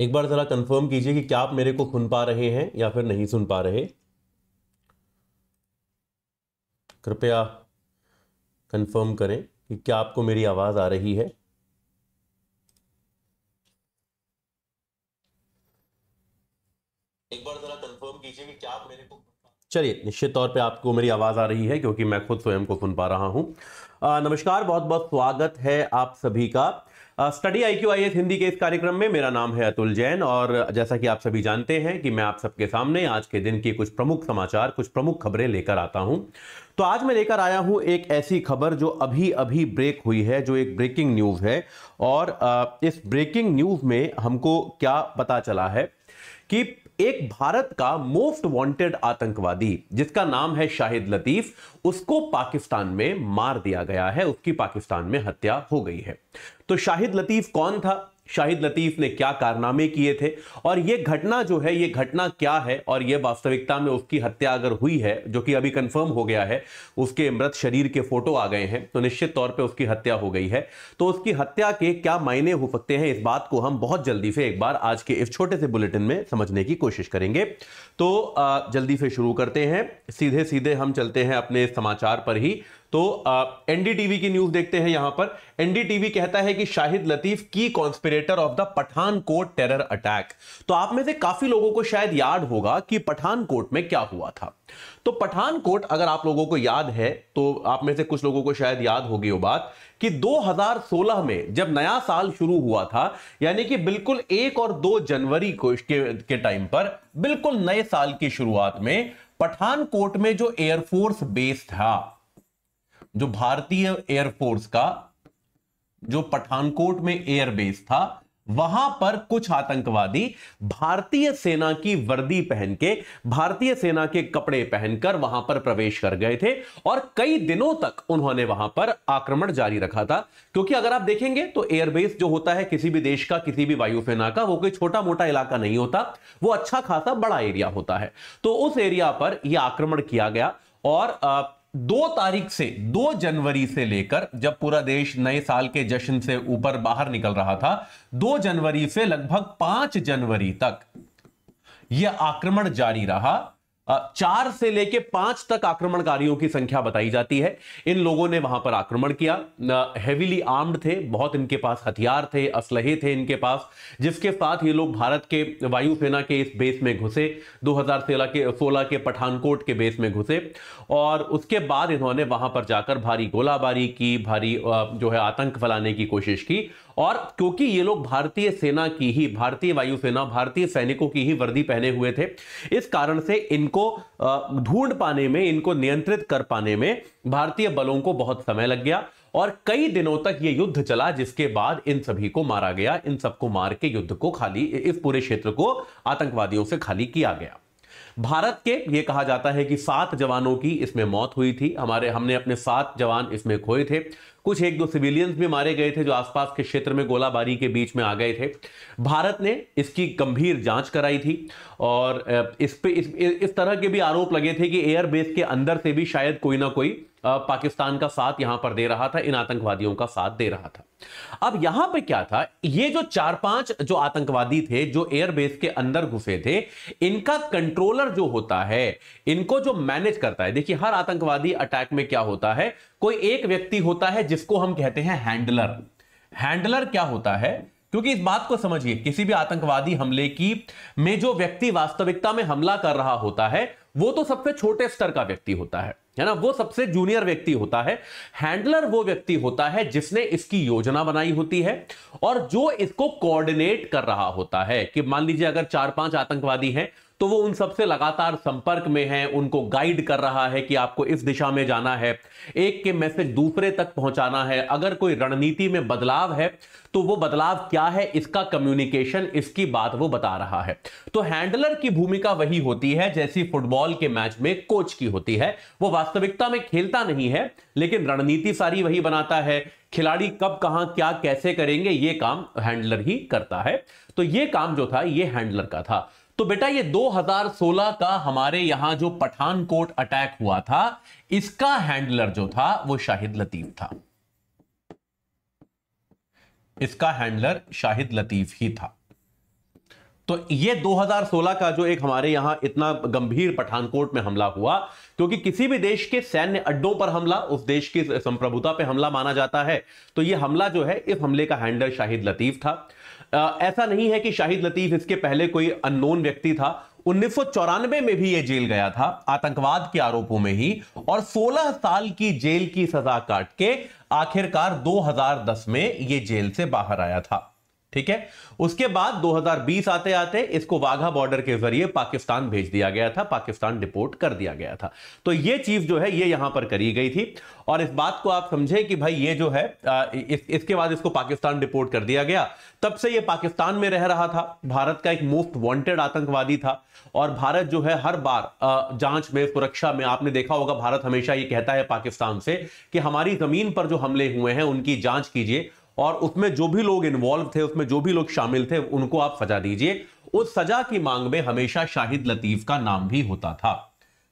एक बार ज़रा कंफर्म कीजिए कि क्या आप मेरे को सुन पा रहे हैं या फिर नहीं सुन पा रहे कृपया कंफर्म करें कि क्या आपको मेरी आवाज़ आ रही है एक बार ज़रा कंफर्म कीजिए कि क्या आप मेरे को चलिए निश्चित तौर पे आपको मेरी आवाज़ आ रही है क्योंकि मैं खुद स्वयं को सुन पा रहा हूं नमस्कार बहुत बहुत स्वागत है आप सभी का study I Q I S Hindi के इस कार्यक्रम में मेरा नाम है अतुल जैन और जैसा कि आप सभी जानते हैं कि मैं आप सबके सामने आज के दिन की कुछ प्रमुख समाचार कुछ प्रमुख खबरें लेकर आता हूं तो आज मैं लेकर आया हूं एक ऐसी खबर जो अभी अभी ब्रेक हुई है जो एक ब्रेकिंग न्यूज़ है और इस ब्रेकिंग न्यूज़ में हमको क्या पता चला है कि एक भारत का मोस्ट वांटेड आतंकवादी जिसका नाम है शाहिद लतीफ उसको पाकिस्तान में मार दिया गया है उसकी पाकिस्तान में हत्या हो गई है तो शाहिद लतीफ कौन था शाहिद लतीफ़ ने क्या कारनामे किए थे और ये घटना जो है ये घटना क्या है और ये वास्तविकता में उसकी हत्या अगर हुई है जो कि अभी कंफर्म हो गया है उसके मृत शरीर के फोटो आ गए हैं तो निश्चित तौर पे उसकी हत्या हो गई है तो उसकी हत्या के क्या मायने हो सकते हैं इस बात को हम बहुत जल्दी से एक बार आज के इस छोटे से बुलेटिन में समझने की कोशिश करेंगे तो जल्दी से शुरू करते हैं सीधे सीधे हम चलते हैं अपने समाचार पर ही तो एनडीटीवी की न्यूज देखते हैं यहां पर एनडीटीवी कहता है कि शाहिद लतीफ की conspirator of the Pathankot terror attack तो आप में से काफी लोगों को शायद याद होगा कि पठानकोट में क्या हुआ था तो पठानकोट अगर आप लोगों को याद है तो आप में से कुछ लोगों को शायद याद होगी वो बात कि 2016 में जब नया साल शुरू हुआ था यानी कि बिल्कुल एक और दो जनवरी को इसके के टाइम पर बिल्कुल नए साल की शुरुआत में पठानकोट में जो एयरफोर्स बेस था जो भारतीय एयरफोर्स का जो पठानकोट में एयरबेस था वहां पर कुछ आतंकवादी भारतीय सेना की वर्दी पहन के भारतीय सेना के कपड़े पहनकर वहां पर प्रवेश कर गए थे और कई दिनों तक उन्होंने वहां पर आक्रमण जारी रखा था क्योंकि अगर आप देखेंगे तो एयरबेस जो होता है किसी भी देश का किसी भी वायुसेना का वो कोई छोटा मोटा इलाका नहीं होता वो अच्छा खासा बड़ा एरिया होता है तो उस एरिया पर यह आक्रमण किया गया और दो तारीख से दो जनवरी से लेकर जब पूरा देश नए साल के जश्न से ऊपर बाहर निकल रहा था दो जनवरी से लगभग पांच जनवरी तक यह आक्रमण जारी रहा चार से लेके पांच तक आक्रमणकारियों की संख्या बताई जाती है इन लोगों ने वहां पर आक्रमण किया हेविली आर्म्ड थे बहुत इनके पास हथियार थे असलहे थे इनके पास जिसके साथ ये लोग भारत के वायुसेना के इस बेस में घुसे 2016 के 16 के पठानकोट के बेस में घुसे और उसके बाद इन्होंने वहां पर जाकर भारी गोलाबारी की भारी जो है आतंक फैलाने की कोशिश की और क्योंकि ये लोग भारतीय सेना की ही भारतीय वायुसेना भारतीय सैनिकों की ही वर्दी पहने हुए थे इस कारण से इनको ढूंढ पाने में इनको नियंत्रित कर पाने में भारतीय बलों को बहुत समय लग गया और कई दिनों तक ये युद्ध चला जिसके बाद इन सभी को मारा गया इन सबको मार के युद्ध को खाली इस पूरे क्षेत्र को आतंकवादियों से खाली किया गया भारत के ये कहा जाता है कि सात जवानों की इसमें मौत हुई थी हमारे हमने अपने सात जवान इसमें खोए थे कुछ एक दो सिविलियंस भी मारे गए थे जो आसपास के क्षेत्र में गोलाबारी के बीच में आ गए थे भारत ने इसकी गंभीर जांच कराई थी और इस पे इस, इस तरह के भी आरोप लगे थे कि एयरबेस के अंदर से भी शायद कोई ना कोई पाकिस्तान का साथ यहां पर दे रहा था इन आतंकवादियों का साथ दे रहा था अब यहां पे क्या था ये जो चार पांच जो आतंकवादी थे जो एयरबेस के अंदर घुसे थे इनका कंट्रोलर जो होता है इनको जो मैनेज करता है देखिए हर आतंकवादी अटैक में क्या होता है कोई एक व्यक्ति होता है जिसको हम कहते हैं हैंडलर हैंडलर क्या होता है क्योंकि इस बात को समझिए किसी भी आतंकवादी हमले की में जो व्यक्ति वास्तविकता में हमला कर रहा होता है वो तो सबसे छोटे स्तर का व्यक्ति होता है है ना वो सबसे जूनियर व्यक्ति होता है हैंडलर वो व्यक्ति होता है जिसने इसकी योजना बनाई होती है और जो इसको कोऑर्डिनेट कर रहा होता है कि मान लीजिए अगर चार पांच आतंकवादी हैं तो वो उन सबसे लगातार संपर्क में है उनको गाइड कर रहा है कि आपको इस दिशा में जाना है एक के मैसेज दूसरे तक पहुंचाना है अगर कोई रणनीति में बदलाव है तो वो बदलाव क्या है इसका कम्युनिकेशन इसकी बात वो बता रहा है तो हैंडलर की भूमिका वही होती है जैसी फुटबॉल के मैच में कोच की होती है वो वास्तविकता में खेलता नहीं है लेकिन रणनीति सारी वही बनाता है खिलाड़ी कब कहां क्या कैसे करेंगे ये काम हैंडलर ही करता है तो ये काम जो था ये हैंडलर का था तो बेटा ये 2016 का हमारे यहां जो पठानकोट अटैक हुआ था इसका हैंडलर जो था वो शाहिद लतीफ था इसका हैंडलर शाहिद लतीफ ही था तो ये 2016 का जो एक हमारे यहां इतना गंभीर पठानकोट में हमला हुआ क्योंकि किसी भी देश के सैन्य अड्डों पर हमला उस देश की संप्रभुता पे हमला माना जाता है तो ये हमला जो है इस हमले का हैंडलर शाहिद लतीफ था ऐसा नहीं है कि शाहिद लतीफ इसके पहले कोई अननोन व्यक्ति था उन्नीस में भी यह जेल गया था आतंकवाद के आरोपों में ही और 16 साल की जेल की सजा काट के आखिरकार 2010 में यह जेल से बाहर आया था ठीक है उसके बाद 2020 आते आते इसको वाघा बॉर्डर के जरिए पाकिस्तान भेज दिया गया था पाकिस्तान डिपोर्ट कर दिया गया था तो ये चीज जो है ये यहां पर करी गई थी और इस बात को आप समझे कि भाई ये जो है इस, इसके बाद इसको पाकिस्तान डिपोर्ट कर दिया गया तब से ये पाकिस्तान में रह रहा था भारत का एक मोस्ट वांटेड आतंकवादी था और भारत जो है हर बार जांच में सुरक्षा में आपने देखा होगा भारत हमेशा ये कहता है पाकिस्तान से कि हमारी जमीन पर जो हमले हुए हैं उनकी जांच कीजिए और उसमें जो भी लोग इन्वॉल्व थे उसमें जो भी लोग शामिल थे उनको आप सजा दीजिए उस सजा की मांग में हमेशा शाहिद लतीफ का नाम भी होता था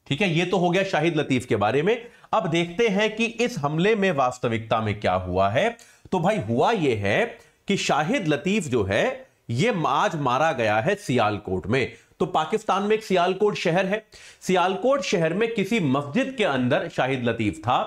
ठीक है ये तो हो गया शाहिद लतीफ के बारे में अब देखते हैं कि इस हमले में वास्तविकता में क्या हुआ है तो भाई हुआ यह है कि शाहिद लतीफ जो है ये आज मारा गया है सियालकोट में तो पाकिस्तान में एक सियालकोट शहर है सियालकोट शहर में किसी मस्जिद के अंदर शाहिद लतीफ था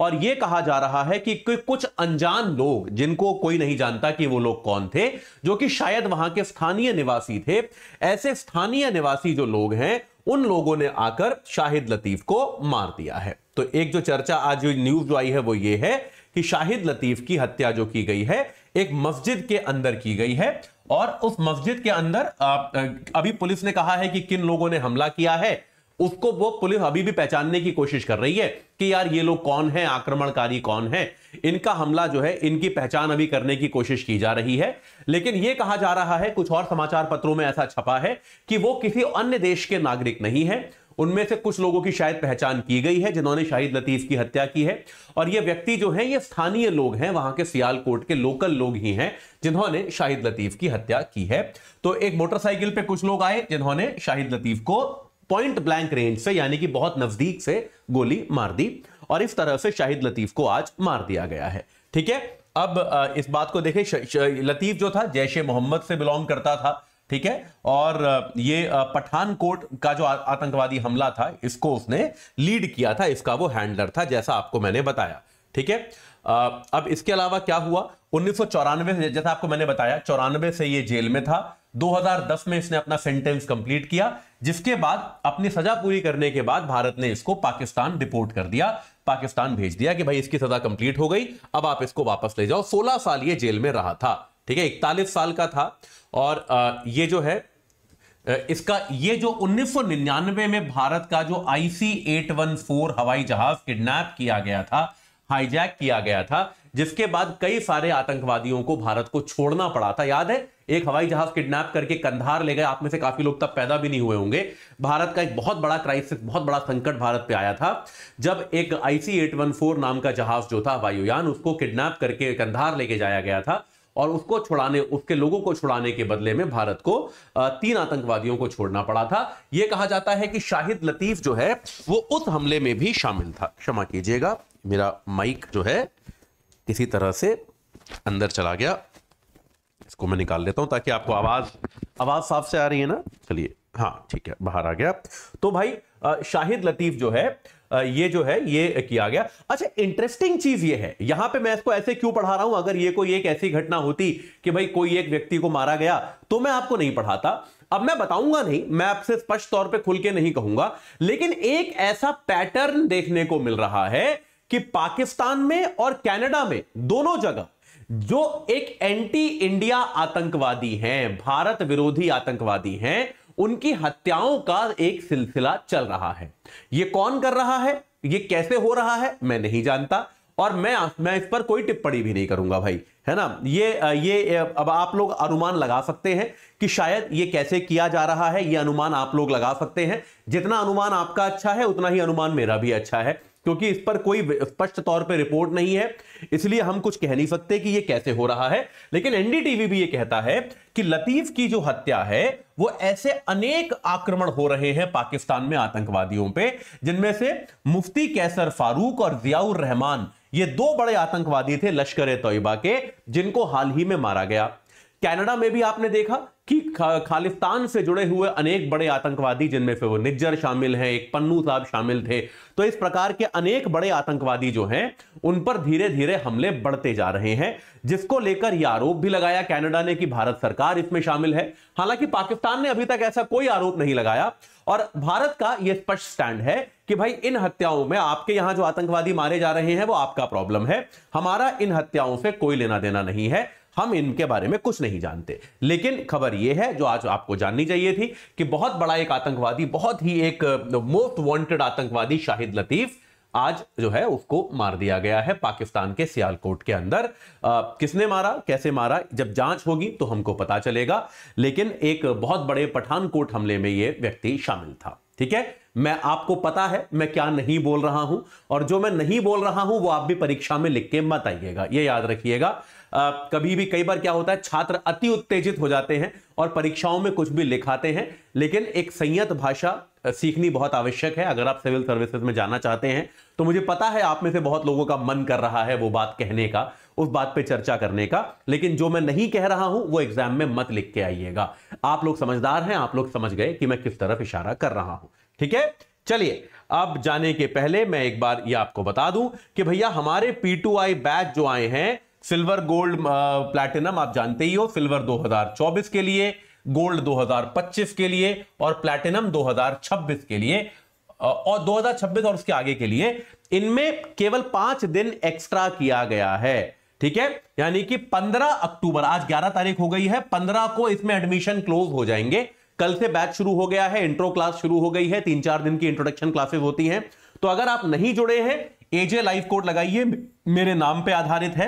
और यह कहा जा रहा है कि कुछ अनजान लोग जिनको कोई नहीं जानता कि वो लोग कौन थे जो कि शायद वहां के स्थानीय निवासी थे ऐसे स्थानीय निवासी जो लोग हैं उन लोगों ने आकर शाहिद लतीफ को मार दिया है तो एक जो चर्चा आज जो न्यूज जो आई है वो ये है कि शाहिद लतीफ की हत्या जो की गई है एक मस्जिद के अंदर की गई है और उस मस्जिद के अंदर अभी पुलिस ने कहा है कि किन लोगों ने हमला किया है उसको वो पुलिस अभी भी पहचानने की कोशिश कर रही है कि यार ये लोग कौन है आक्रमणकारी कौन है इनका हमला जो है इनकी पहचान अभी करने की कोशिश की जा रही है लेकिन यह कहा जा रहा है कुछ और समाचार पत्रों में ऐसा छपा है कि वो किसी अन्य देश के नागरिक नहीं है उनमें से कुछ लोगों की शायद पहचान की गई है जिन्होंने शाहिद लतीफ की हत्या की है और ये व्यक्ति जो है ये स्थानीय लोग हैं वहां के सियालकोट के लोकल लोग ही हैं जिन्होंने शाहिद लतीफ की हत्या की है तो एक मोटरसाइकिल पे कुछ लोग आए जिन्होंने शाहिद लतीफ को पॉइंट ब्लैंक रेंज से यानी कि बहुत नजदीक से गोली मार दी और इस तरह से शाहिद लतीफ को आज मार दिया गया है ठीक है अब इस बात को देखें लतीफ जो था जैश मोहम्मद से बिलोंग करता था ठीक है और ये पठानकोट का जो आतंकवादी हमला था इसको उसने लीड किया था इसका वो हैंडलर था जैसा आपको मैंने बताया ठीक है अब इसके अलावा क्या हुआ उन्नीस से जैसा आपको मैंने बताया चौरानवे से ये जेल में था 2010 में इसने अपना सेंटेंस कंप्लीट किया जिसके बाद अपनी सजा पूरी करने के बाद भारत ने इसको पाकिस्तान डिपोर्ट कर दिया पाकिस्तान भेज दिया कि भाई इसकी सजा कंप्लीट हो गई अब आप इसको वापस ले जाओ 16 साल ये जेल में रहा था ठीक है इकतालीस साल का था और ये जो है इसका ये जो 1999 में भारत का जो आईसी 814 हवाई जहाज किडनैप किया गया था हाईजैक किया गया था जिसके बाद कई सारे आतंकवादियों को भारत को छोड़ना पड़ा था याद है एक हवाई जहाज किडनैप करके कंधार ले गए आप में से काफी लोग तब पैदा भी नहीं हुए होंगे भारत का एक बहुत बड़ा क्राइसिस बहुत बड़ा संकट भारत पे आया था जब एक आईसी 814 नाम का जहाज जो था वायुयान उसको किडनैप करके कंधार लेके जाया गया था और उसको छुड़ाने उसके लोगों को छुड़ाने के बदले में भारत को तीन आतंकवादियों को छोड़ना पड़ा था यह कहा जाता है कि शाहिद लतीफ जो है वो उस हमले में भी शामिल था क्षमा कीजिएगा मेरा माइक जो है किसी तरह से अंदर चला गया इसको मैं निकाल लेता हूं ताकि आपको आवाज़ आवाज़ साफ से आ रही है ना चलिए हाँ ठीक है बाहर आ गया तो भाई शाहिद लतीफ़ जो है ये जो है ये किया गया अच्छा इंटरेस्टिंग चीज ये है यहां पे मैं इसको ऐसे क्यों पढ़ा रहा हूं अगर ये कोई एक ऐसी घटना होती कि भाई कोई एक व्यक्ति को मारा गया तो मैं आपको नहीं पढ़ाता अब मैं बताऊंगा नहीं मैं आपसे स्पष्ट तौर पे खुल के नहीं कहूंगा लेकिन एक ऐसा पैटर्न देखने को मिल रहा है कि पाकिस्तान में और कनाडा में दोनों जगह जो एक एंटी इंडिया आतंकवादी हैं भारत विरोधी आतंकवादी हैं उनकी हत्याओं का एक सिलसिला चल रहा है यह कौन कर रहा है यह कैसे हो रहा है मैं नहीं जानता और मैं मैं इस पर कोई टिप्पणी भी नहीं करूंगा भाई है ना ये ये अब आप लोग अनुमान लगा सकते हैं कि शायद ये कैसे किया जा रहा है ये अनुमान आप लोग लगा सकते हैं जितना अनुमान आपका अच्छा है उतना ही अनुमान मेरा भी अच्छा है क्योंकि इस पर कोई स्पष्ट तौर पर रिपोर्ट नहीं है इसलिए हम कुछ कह नहीं सकते कि यह कैसे हो रहा है लेकिन एनडीटीवी भी यह कहता है कि लतीफ की जो हत्या है वो ऐसे अनेक आक्रमण हो रहे हैं पाकिस्तान में आतंकवादियों पे जिनमें से मुफ्ती कैसर फारूक और जियाउर रहमान ये दो बड़े आतंकवादी थे लश्कर ए तोयबा के जिनको हाल ही में मारा गया कनाडा में भी आपने देखा कि खालिस्तान से जुड़े हुए अनेक बड़े आतंकवादी जिनमें से वो निज्जर शामिल हैं एक पन्नू साहब शामिल थे तो इस प्रकार के अनेक बड़े आतंकवादी जो हैं उन पर धीरे धीरे हमले बढ़ते जा रहे हैं जिसको लेकर यह आरोप भी लगाया कनाडा ने कि भारत सरकार इसमें शामिल है हालांकि पाकिस्तान ने अभी तक ऐसा कोई आरोप नहीं लगाया और भारत का यह स्पष्ट स्टैंड है कि भाई इन हत्याओं में आपके यहां जो आतंकवादी मारे जा रहे हैं वो आपका प्रॉब्लम है हमारा इन हत्याओं से कोई लेना देना नहीं है हम इनके बारे में कुछ नहीं जानते लेकिन खबर यह है जो आज आपको जाननी चाहिए थी कि बहुत बड़ा एक आतंकवादी बहुत ही एक मोस्ट uh, वांटेड आतंकवादी शाहिद लतीफ आज जो है उसको मार दिया गया है पाकिस्तान के सियालकोट के अंदर आ, uh, किसने मारा कैसे मारा जब जांच होगी तो हमको पता चलेगा लेकिन एक बहुत बड़े पठानकोट हमले में यह व्यक्ति शामिल था ठीक है मैं आपको पता है मैं क्या नहीं बोल रहा हूं और जो मैं नहीं बोल रहा हूं वो आप भी परीक्षा में लिख के मत आइएगा ये याद रखिएगा कभी भी कई बार क्या होता है छात्र अति उत्तेजित हो जाते हैं और परीक्षाओं में कुछ भी लिखाते हैं लेकिन एक संयत भाषा सीखनी बहुत आवश्यक है अगर आप सिविल सर्विसेज में जाना चाहते हैं तो मुझे पता है आप में से बहुत लोगों का मन कर रहा है वो बात कहने का उस बात पे चर्चा करने का लेकिन जो मैं नहीं कह रहा हूं वो एग्जाम में मत लिख के आइएगा आप लोग समझदार हैं आप लोग समझ गए कि मैं किस तरफ इशारा कर रहा हूं ठीक है चलिए अब जाने के पहले मैं एक बार ये आपको बता दूं कि भैया हमारे पी बैच जो आए हैं सिल्वर गोल्ड प्लैटिनम आप जानते ही हो सिल्वर 2024 के लिए गोल्ड 2025 के लिए और प्लैटिनम 2026 के लिए और 2026 और उसके आगे के लिए इनमें केवल पांच दिन एक्स्ट्रा किया गया है ठीक है यानी कि 15 अक्टूबर आज 11 तारीख हो गई है 15 को इसमें एडमिशन क्लोज हो जाएंगे कल से बैच शुरू हो गया है इंट्रो क्लास शुरू हो गई है तीन चार दिन की इंट्रोडक्शन क्लासेस होती हैं तो अगर आप नहीं जुड़े हैं एजे लाइव कोड लगाइए मेरे नाम पे आधारित है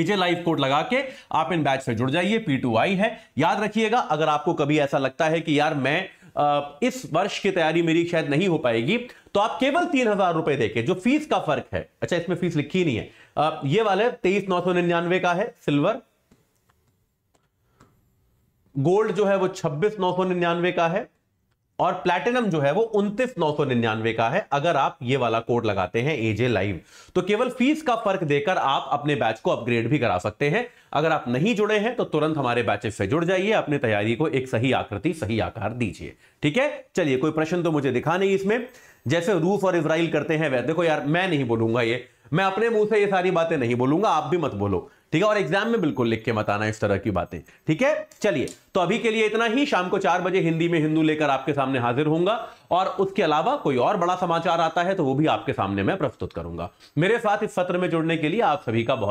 एजे लाइव कोड लगा के आप इन बैच से जुड़ जाइए पी है याद रखिएगा अगर आपको कभी ऐसा लगता है कि यार मैं इस वर्ष की तैयारी मेरी शायद नहीं हो पाएगी तो आप केवल तीन हजार रुपए देके जो फीस का फर्क है अच्छा इसमें फीस लिखी नहीं है ये वाले तेईस नौ सौ निन्यानवे का है सिल्वर गोल्ड जो है वो छब्बीस नौ सौ निन्यानवे का है और प्लैटिनम जो है वो उन्तीस नौ सौ निन्यानवे का है अगर आप ये वाला कोड लगाते हैं एजे लाइव तो केवल फीस का फर्क देकर आप अपने बैच को अपग्रेड भी करा सकते हैं अगर आप नहीं जुड़े हैं तो तुरंत हमारे बैचेस से जुड़ जाइए अपनी तैयारी को एक सही आकृति सही आकार दीजिए ठीक है चलिए कोई प्रश्न तो मुझे दिखा नहीं इसमें जैसे रूस और इसराइल करते हैं वैसे देखो यार मैं नहीं बोलूंगा ये मैं अपने मुंह से ये सारी बातें नहीं बोलूंगा आप भी मत बोलो ठीक है और एग्जाम में बिल्कुल लिख के बताना इस तरह की बातें ठीक है चलिए तो अभी के लिए इतना ही शाम को चार बजे हिंदी में हिंदू लेकर आपके सामने हाजिर होऊंगा और उसके अलावा कोई और बड़ा समाचार आता है तो वो भी आपके सामने मैं प्रस्तुत करूंगा मेरे साथ इस सत्र में जुड़ने के लिए आप सभी का बहुत